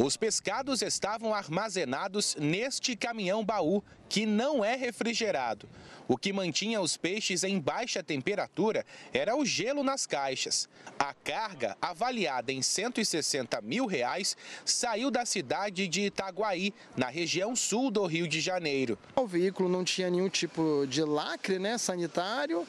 Os pescados estavam armazenados neste caminhão baú, que não é refrigerado. O que mantinha os peixes em baixa temperatura era o gelo nas caixas. A carga, avaliada em 160 mil reais, saiu da cidade de Itaguaí, na região sul do Rio de Janeiro. O veículo não tinha nenhum tipo de lacre né, sanitário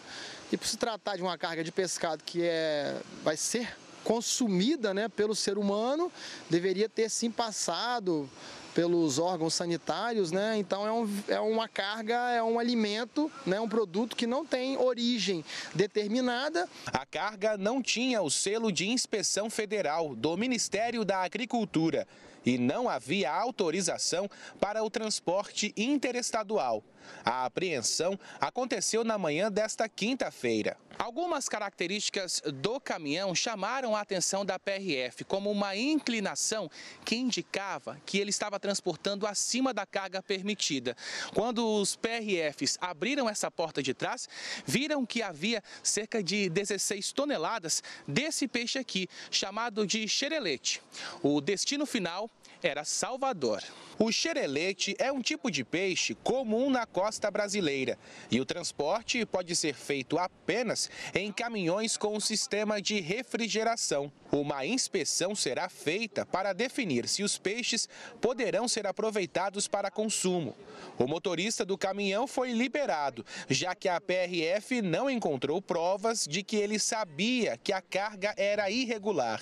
e por se tratar de uma carga de pescado que é, vai ser consumida né, pelo ser humano, deveria ter sim passado pelos órgãos sanitários, né? Então é, um, é uma carga, é um alimento, né? um produto que não tem origem determinada. A carga não tinha o selo de inspeção federal do Ministério da Agricultura e não havia autorização para o transporte interestadual. A apreensão aconteceu na manhã desta quinta-feira. Algumas características do caminhão chamaram a atenção da PRF, como uma inclinação que indicava que ele estava transportando acima da carga permitida. Quando os PRFs abriram essa porta de trás, viram que havia cerca de 16 toneladas desse peixe aqui, chamado de xerelete. O destino final era Salvador. O xerelete é um tipo de peixe comum na costa brasileira e o transporte pode ser feito apenas em caminhões com um sistema de refrigeração. Uma inspeção será feita para definir se os peixes poderão ser aproveitados para consumo. O motorista do caminhão foi liberado, já que a PRF não encontrou provas de que ele sabia que a carga era irregular.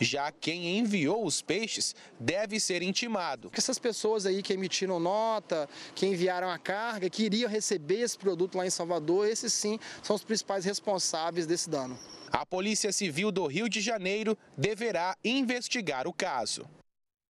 Já quem enviou os peixes deve ser intimado. Essas pessoas pessoas aí que emitiram nota, que enviaram a carga, que iriam receber esse produto lá em Salvador, esses sim são os principais responsáveis desse dano. A Polícia Civil do Rio de Janeiro deverá investigar o caso.